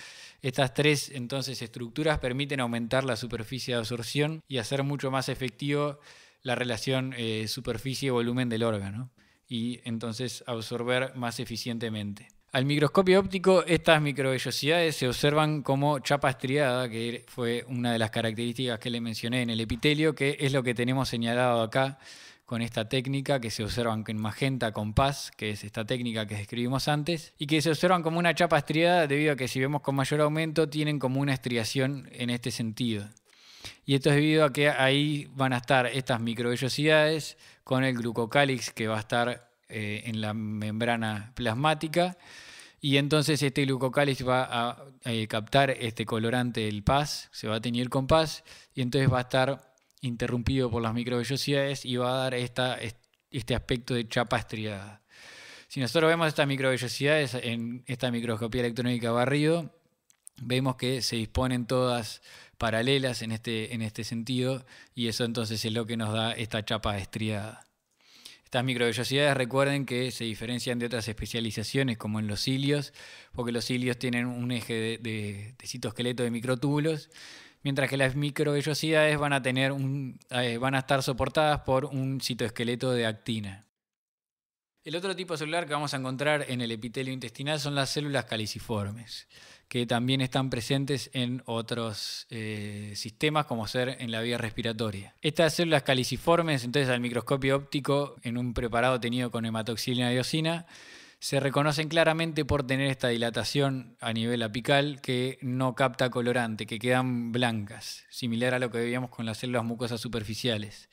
Estas tres entonces estructuras permiten aumentar la superficie de absorción y hacer mucho más efectivo la relación eh, superficie-volumen del órgano y entonces absorber más eficientemente. Al microscopio óptico, estas microvellosidades se observan como chapa estriada, que fue una de las características que le mencioné en el epitelio, que es lo que tenemos señalado acá con esta técnica que se observan en magenta con paz, que es esta técnica que describimos antes, y que se observan como una chapa estriada debido a que si vemos con mayor aumento tienen como una estriación en este sentido. Y esto es debido a que ahí van a estar estas microvellosidades con el glucocálix que va a estar eh, en la membrana plasmática. Y entonces este glucocáliz va a eh, captar este colorante del PAS, se va a teñir con PAS, y entonces va a estar interrumpido por las microvellosidades y va a dar esta, este aspecto de chapa estriada. Si nosotros vemos estas microvellosidades en esta microscopía electrónica barrido, vemos que se disponen todas paralelas en este, en este sentido, y eso entonces es lo que nos da esta chapa estriada. Estas microvellosidades recuerden que se diferencian de otras especializaciones como en los cilios, porque los cilios tienen un eje de, citoesqueleto de microtúbulos, mientras que las microvellosidades van a, tener eh, van a estar soportadas por un citoesqueleto de actina. El otro tipo celular que vamos a encontrar en el epitelio intestinal son las células caliciformes que también están presentes en otros eh, sistemas, como ser en la vía respiratoria. Estas células caliciformes, entonces al microscopio óptico, en un preparado tenido con hematoxilina diosina, se reconocen claramente por tener esta dilatación a nivel apical que no capta colorante, que quedan blancas, similar a lo que veíamos con las células mucosas superficiales.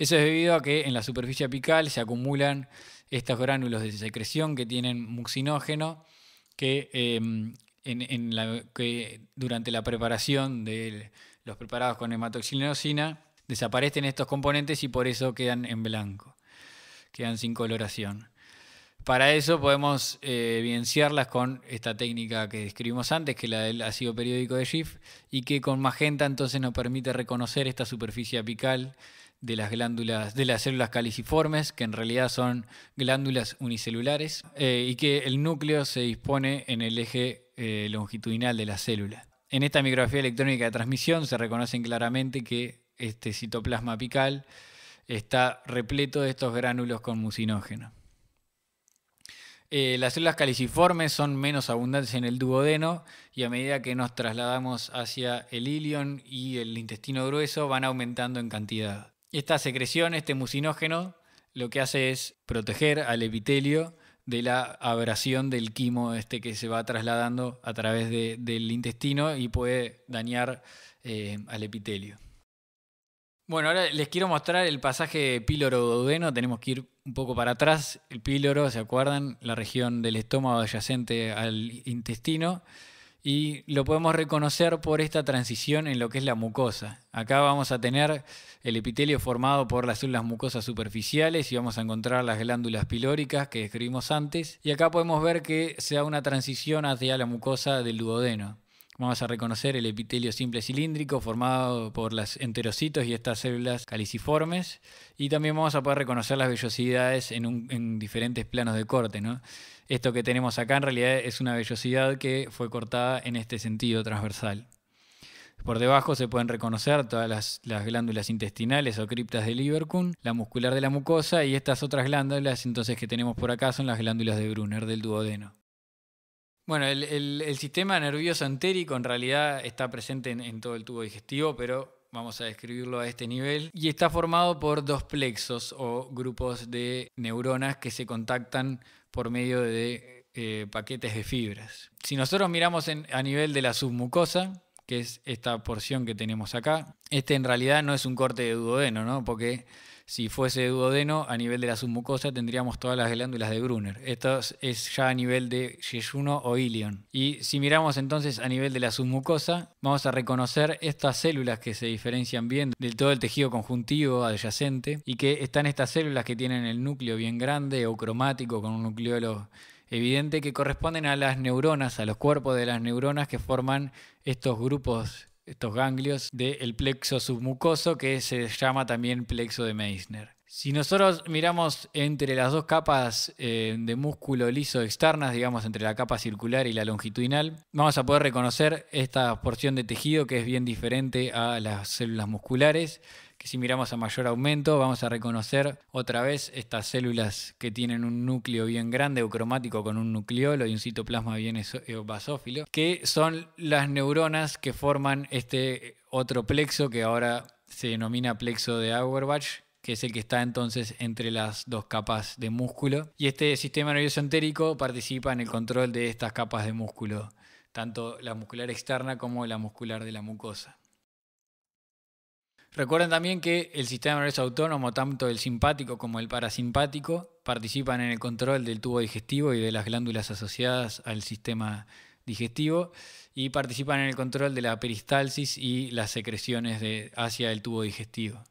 Eso es debido a que en la superficie apical se acumulan estos gránulos de secreción que tienen mucinógeno que em, que durante la preparación de los preparados con hematoxilenosina desaparecen estos componentes y por eso quedan en blanco, quedan sin coloración. Para eso podemos eh, evidenciarlas con esta técnica que describimos antes, que es la del ácido periódico de Schiff, y que con magenta entonces nos permite reconocer esta superficie apical de las glándulas, de las células caliciformes, que en realidad son glándulas unicelulares, eh, y que el núcleo se dispone en el eje eh, longitudinal de la célula. En esta micrografía electrónica de transmisión se reconocen claramente que este citoplasma apical está repleto de estos gránulos con mucinógeno. Eh, las células caliciformes son menos abundantes en el duodeno y a medida que nos trasladamos hacia el ilion y el intestino grueso van aumentando en cantidad. Esta secreción, este mucinógeno, lo que hace es proteger al epitelio de la abrasión del quimo este que se va trasladando a través del intestino y puede dañar eh, al epitelio. Bueno, ahora les quiero mostrar el pasaje píloro-duodeno. Tenemos que ir un poco para atrás. El píloro, ¿se acuerdan? La región del estómago adyacente al intestino y lo podemos reconocer por esta transición en lo que es la mucosa. Acá vamos a tener el epitelio formado por las células mucosas superficiales y vamos a encontrar las glándulas pilóricas que describimos antes. Y acá podemos ver que se da una transición hacia la mucosa del duodeno. Vamos a reconocer el epitelio simple cilíndrico formado por las enterocitos y estas células caliciformes. Y también vamos a poder reconocer las vellosidades en, diferentes planos de corte. Esto que tenemos acá en realidad es una vellosidad que fue cortada en este sentido transversal. Por debajo se pueden reconocer todas las, glándulas intestinales o criptas del Iberkun, la muscular de la mucosa y estas otras glándulas entonces que tenemos por acá son las glándulas de Brunner del duodeno. Bueno, el, sistema nervioso entérico en realidad está presente en, todo el tubo digestivo, pero vamos a describirlo a este nivel, y está formado por dos plexos o grupos de neuronas que se contactan por medio de eh, paquetes de fibras. Si nosotros miramos a nivel de la submucosa, que es esta porción que tenemos acá, este en realidad no es un corte de duodeno, ¿no? Porque si fuese duodeno, a nivel de la submucosa tendríamos todas las glándulas de Brunner. Esto es ya a nivel de yeyuno o ilion. Y si miramos entonces a nivel de la submucosa, vamos a reconocer estas células que se diferencian bien del todo el tejido conjuntivo adyacente y que están estas células que tienen el núcleo bien grande o cromático con un nucleolo evidente que corresponden a las neuronas, a los cuerpos de las neuronas que forman estos grupos estos ganglios del plexo submucoso que se llama también plexo de Meissner. Si nosotros miramos entre las dos capas eh, de músculo liso externas, digamos entre la capa circular y la longitudinal, vamos a poder reconocer esta porción de tejido que es bien diferente a las células musculares que si miramos a mayor aumento vamos a reconocer otra vez estas células que tienen un núcleo bien grande, o cromático con un nucleolo y un citoplasma bien eh, basófilo, que son las neuronas que forman este otro plexo que ahora se denomina plexo de Auerbach, que es el que está entonces entre las dos capas de músculo. Y este sistema nervioso entérico participa en el control de estas capas de músculo, tanto la muscular externa como la muscular de la mucosa. Recuerden también que el sistema nervioso autónomo, tanto el simpático como el parasimpático, participan en el control del tubo digestivo y de las glándulas asociadas al sistema digestivo y participan en el control de la peristalsis y las secreciones hacia el tubo digestivo.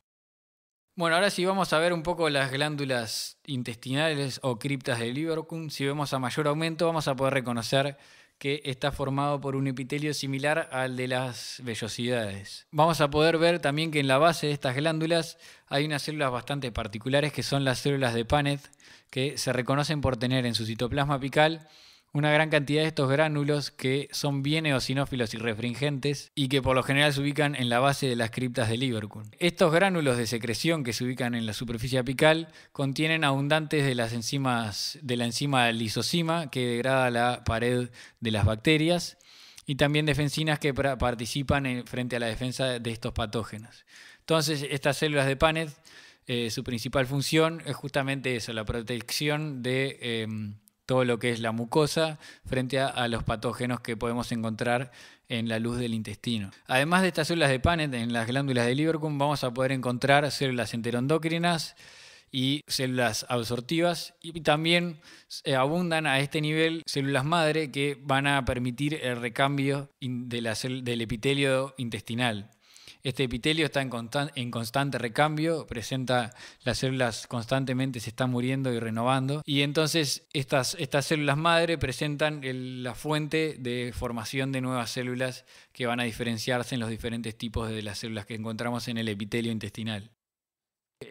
Bueno, ahora sí vamos a ver un poco las glándulas intestinales o criptas del Liverpool Si vemos a mayor aumento, vamos a poder reconocer que está formado por un epitelio similar al de las vellosidades. Vamos a poder ver también que en la base de estas glándulas hay unas células bastante particulares que son las células de Paneth, que se reconocen por tener en su citoplasma apical una gran cantidad de estos gránulos que son bien eosinófilos y refringentes y que por lo general se ubican en la base de las criptas de Liverpool. Estos gránulos de secreción que se ubican en la superficie apical contienen abundantes de las enzimas de la enzima lisosima que degrada la pared de las bacterias y también defensinas que participan en, frente a la defensa de estos patógenos. Entonces, estas células de paneth eh, su principal función es justamente eso, la protección de em, todo lo que es la mucosa frente a, los patógenos que podemos encontrar en la luz del intestino. Además de estas células de Panet en las glándulas de Libercum vamos a poder encontrar células enteroendócrinas y células absortivas y también eh, abundan a este nivel células madre que van a permitir el recambio del epitelio intestinal. Este epitelio está en, constante recambio, presenta las células constantemente se están muriendo y renovando. Y entonces estas, células madre presentan la fuente de formación de nuevas células que van a diferenciarse en los diferentes tipos de las células que encontramos en el epitelio intestinal.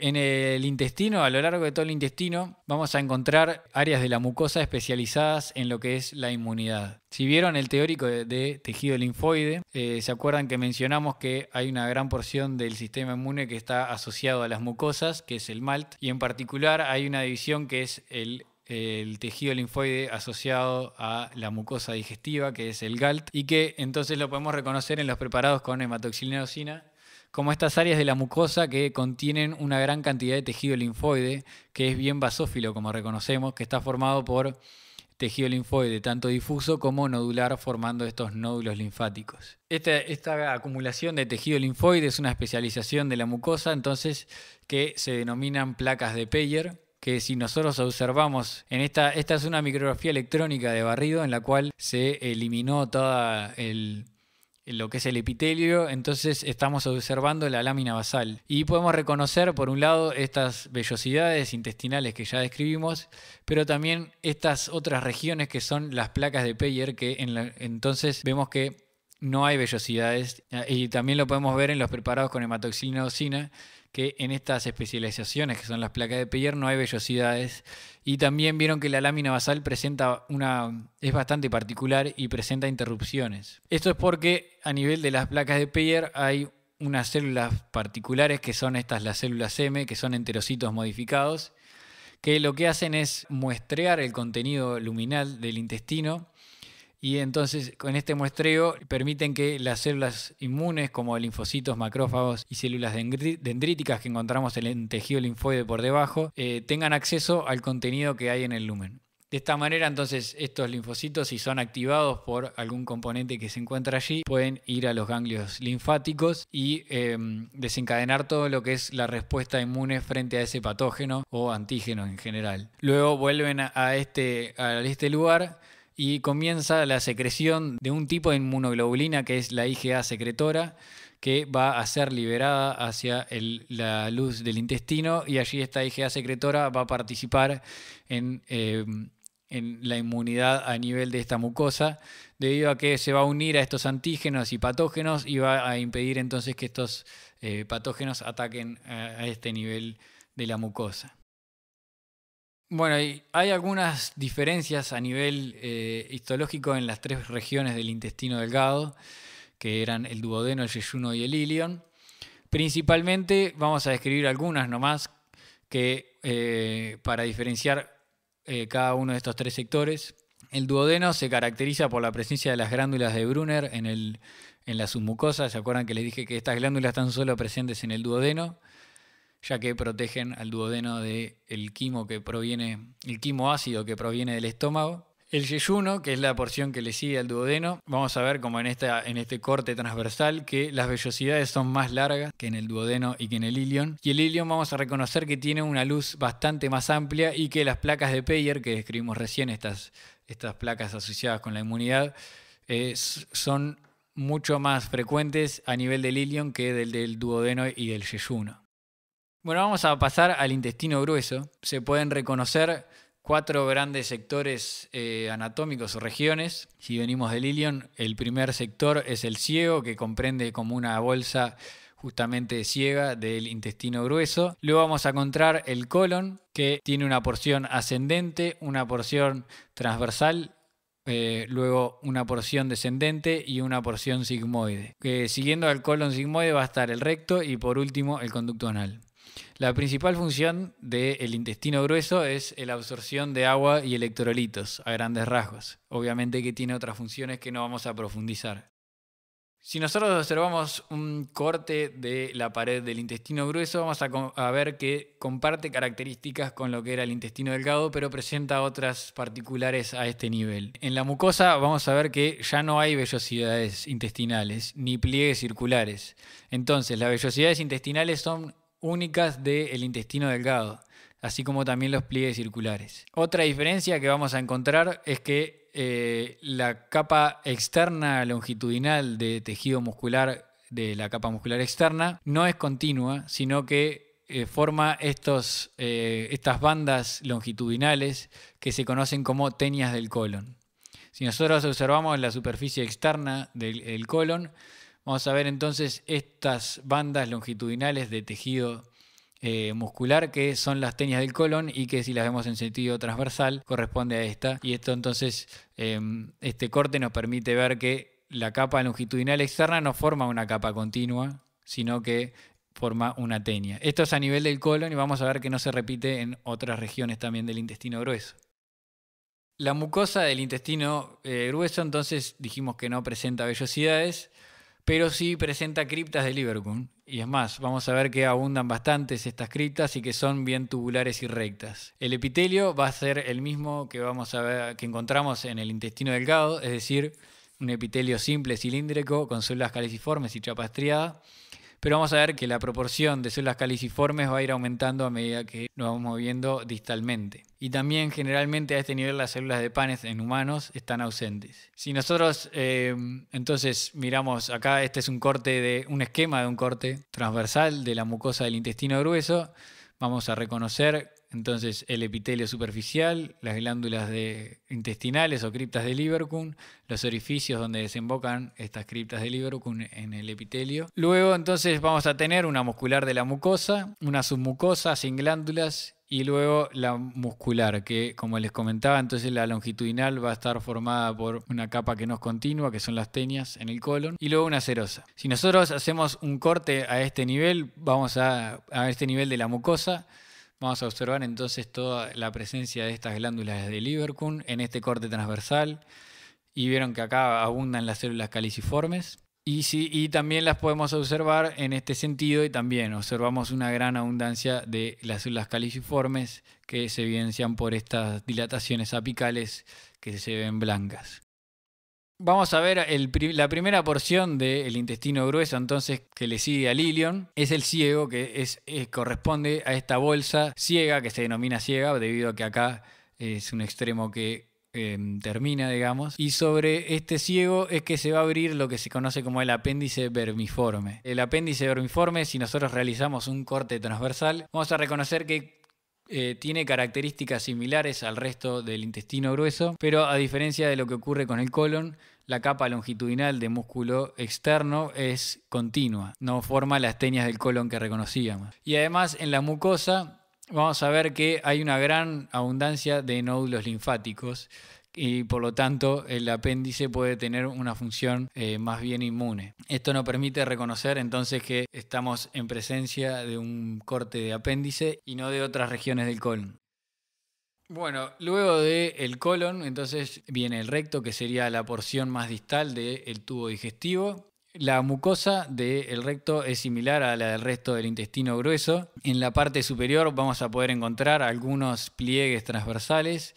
En el intestino, a lo largo de todo el intestino, vamos a encontrar áreas de la mucosa especializadas en lo que es la inmunidad. Si vieron el teórico de, tejido linfoide, eh, se acuerdan que mencionamos que hay una gran porción del sistema inmune que está asociado a las mucosas, que es el MALT, y en particular hay una división que es el tejido linfoide asociado a la mucosa digestiva, que es el GALT, y que entonces lo podemos reconocer en los preparados con hematoxilina como estas áreas de la mucosa que contienen una gran cantidad de tejido linfoide, que es bien basófilo, como reconocemos, que está formado por tejido linfoide, tanto difuso como nodular, formando estos nódulos linfáticos. Esta, acumulación de tejido linfoide es una especialización de la mucosa, entonces, que se denominan placas de Peyer, que si nosotros observamos, en esta, esta es una micrografía electrónica de barrido en la cual se eliminó toda el eh, lo que es el epitelio, entonces estamos observando la lámina basal. Y podemos reconocer, por un lado, estas vellosidades intestinales que ya describimos, pero también estas otras regiones que son las placas de Peyer, que entonces vemos que no hay vellosidades. Y también lo podemos ver en los preparados con hematoxilina ocina, que en estas especializaciones, que son las placas de Peyer, no hay vellosidades. Y también vieron que la lámina basal presenta una. es bastante particular y presenta interrupciones. Esto es porque a nivel de las placas de Peyer hay unas células particulares que son estas las células M, que son enterocitos modificados, que lo que hacen es muestrear el contenido luminal del intestino y entonces con este muestreo permiten que las células inmunes como linfocitos, macrófagos y células dendríticas que encontramos en el tejido linfoide por debajo eh, tengan acceso al contenido que hay en el lumen. De esta manera, entonces, estos linfocitos, si son activados por algún componente que se encuentra allí, pueden ir a los ganglios linfáticos y em, desencadenar todo lo que es la respuesta inmune frente a ese patógeno o antígeno en general. Luego vuelven a este, a este lugar y comienza la secreción de un tipo de inmunoglobulina que es la IgA secretora, que va a ser liberada hacia la luz del intestino y allí esta IgA secretora va a participar eh, en, la inmunidad a nivel de esta mucosa, debido a que se va a unir a estos antígenos y patógenos y va a impedir entonces que estos eh, patógenos ataquen a este nivel de la mucosa. Bueno, hay algunas diferencias a nivel eh, histológico en las tres regiones del intestino delgado, que eran el duodeno, el yeyuno y el ilion. Principalmente vamos a describir algunas nomás que eh, para diferenciar eh, cada uno de estos tres sectores. El duodeno se caracteriza por la presencia de las glándulas de Brunner en, en la submucosa. ¿Se acuerdan que les dije que estas glándulas están solo presentes en el duodeno? ya que protegen al duodeno del de quimo que proviene, el quimo ácido que proviene del estómago. El yeyuno, que es la porción que le sigue al duodeno, vamos a ver como en, esta, en este corte transversal que las vellosidades son más largas que en el duodeno y que en el ilion. Y el ilion vamos a reconocer que tiene una luz bastante más amplia y que las placas de Peyer que describimos recién, estas, estas placas asociadas con la inmunidad, eh, son mucho más frecuentes a nivel del ilion que del del duodeno y del yeyuno. Bueno, vamos a pasar al intestino grueso. Se pueden reconocer cuatro grandes sectores eh, anatómicos o regiones. Si venimos del ilion, el primer sector es el ciego, que comprende como una bolsa justamente ciega del intestino grueso. Luego vamos a encontrar el colon, que tiene una porción ascendente, una porción transversal, eh, luego una porción descendente y una porción sigmoide. Eh, siguiendo al colon sigmoide va a estar el recto y por último el conducto anal. La principal función del intestino grueso es la absorción de agua y electrolitos, a grandes rasgos. Obviamente que tiene otras funciones que no vamos a profundizar. Si nosotros observamos un corte de la pared del intestino grueso, vamos a, ver que comparte características con lo que era el intestino delgado, pero presenta otras particulares a este nivel. En la mucosa vamos a ver que ya no hay vellosidades intestinales ni pliegues circulares. Entonces, las vellosidades intestinales son únicas del intestino delgado, así como también los pliegues circulares. Otra diferencia que vamos a encontrar es que eh, la capa externa longitudinal de tejido muscular de la capa muscular externa no es continua, sino que eh, forma estos, eh, estas bandas longitudinales que se conocen como tenias del colon. Si nosotros observamos la superficie externa del colon, Vamos a ver entonces estas bandas longitudinales de tejido eh, muscular, que son las teñas del colon y que si las vemos en sentido transversal corresponde a esta. Y esto entonces, eh, este corte nos permite ver que la capa longitudinal externa no forma una capa continua, sino que forma una tenia. Esto es a nivel del colon y vamos a ver que no se repite en otras regiones también del intestino grueso. La mucosa del intestino eh, grueso entonces dijimos que no presenta vellosidades pero sí presenta criptas de Liverpool, Y es más, vamos a ver que abundan bastantes estas criptas y que son bien tubulares y rectas. El epitelio va a ser el mismo que, vamos a que encontramos en el intestino delgado, es decir, un epitelio simple cilíndrico con células caliciformes y chapa estriada pero vamos a ver que la proporción de células caliciformes va a ir aumentando a medida que nos vamos moviendo distalmente. Y también generalmente a este nivel las células de panes en humanos están ausentes. Si nosotros eh, entonces miramos acá, este es un corte de un esquema de un corte transversal de la mucosa del intestino grueso, vamos a reconocer entonces, el epitelio superficial, las glándulas intestinales o criptas de Lieberkuhn, los orificios donde desembocan estas criptas de Lieberkuhn en el epitelio. Luego, entonces, vamos a tener una muscular de la mucosa, una submucosa sin glándulas y luego la muscular, que como les comentaba, entonces la longitudinal va a estar formada por una capa que no es continua, que son las tenias en el colon, y luego una serosa. Si nosotros hacemos un corte a este nivel, vamos a, a este nivel de la mucosa, Vamos a observar entonces toda la presencia de estas glándulas de Liverkun en este corte transversal. Y vieron que acá abundan las células caliciformes. Y, sí, y también las podemos observar en este sentido y también observamos una gran abundancia de las células caliciformes que se evidencian por estas dilataciones apicales que se ven blancas. Vamos a ver la primera porción del intestino grueso, entonces, que le sigue al Lilion. Es el ciego, que es, corresponde a esta bolsa ciega, que se denomina ciega, debido a que acá es un extremo que em, termina, digamos. Y sobre este ciego es que se va a abrir lo que se conoce como el apéndice vermiforme. El apéndice vermiforme, si nosotros realizamos un corte transversal, vamos a reconocer que eh, tiene características similares al resto del intestino grueso, pero a diferencia de lo que ocurre con el colon, la capa longitudinal de músculo externo es continua, no forma las teñas del colon que reconocíamos. Y además en la mucosa vamos a ver que hay una gran abundancia de nódulos linfáticos y por lo tanto el apéndice puede tener una función eh, más bien inmune. Esto nos permite reconocer entonces que estamos en presencia de un corte de apéndice y no de otras regiones del colon. Bueno, luego del colon, entonces viene el recto, que sería la porción más distal del tubo digestivo. La mucosa del recto es similar a la del resto del intestino grueso. En la parte superior vamos a poder encontrar algunos pliegues transversales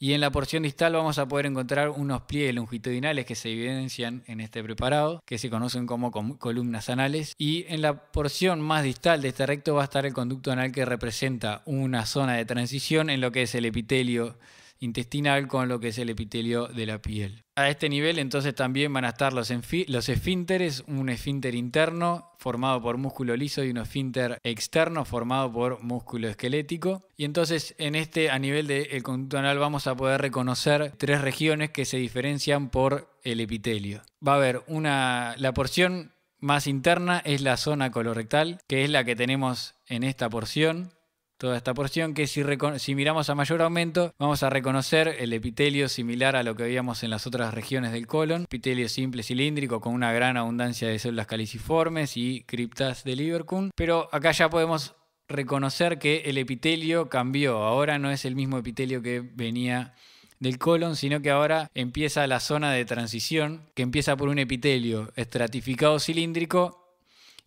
y en la porción distal vamos a poder encontrar unos pliegues longitudinales que se evidencian en este preparado, que se conocen como columnas anales. Y en la porción más distal de este recto va a estar el conducto anal que representa una zona de transición en lo que es el epitelio intestinal con lo que es el epitelio de la piel a este nivel, entonces también van a estar los, esfínteres, un esfínter interno formado por músculo liso y un esfínter externo formado por músculo esquelético. Y entonces en este, a nivel del de conducto anal, vamos a poder reconocer tres regiones que se diferencian por el epitelio. Va a haber una, la porción más interna es la zona colorectal, que es la que tenemos en esta porción toda esta porción, que si, miramos a mayor aumento, vamos a reconocer el epitelio similar a lo que veíamos en las otras regiones del colon, epitelio simple cilíndrico con una gran abundancia de células caliciformes y criptas de Lieberkühn pero acá ya podemos reconocer que el epitelio cambió, ahora no es el mismo epitelio que venía del colon, sino que ahora empieza la zona de transición, que empieza por un epitelio estratificado cilíndrico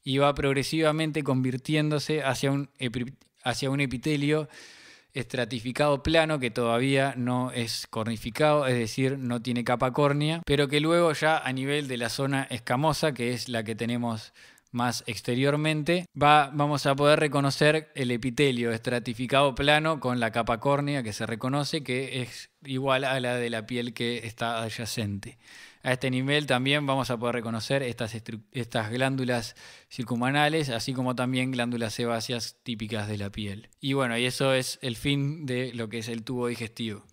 y va progresivamente convirtiéndose hacia un epitelio hacia un epitelio estratificado plano que todavía no es cornificado, es decir, no tiene capa córnea, pero que luego ya a nivel de la zona escamosa, que es la que tenemos más exteriormente, va, vamos a poder reconocer el epitelio estratificado plano con la capa córnea que se reconoce, que es igual a la de la piel que está adyacente. A este nivel también vamos a poder reconocer estas, glándulas circumanales, así como también glándulas sebáceas típicas de la piel. Y bueno, y eso es el fin de lo que es el tubo digestivo.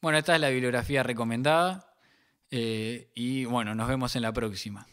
Bueno, esta es la bibliografía recomendada eh, y bueno, nos vemos en la próxima.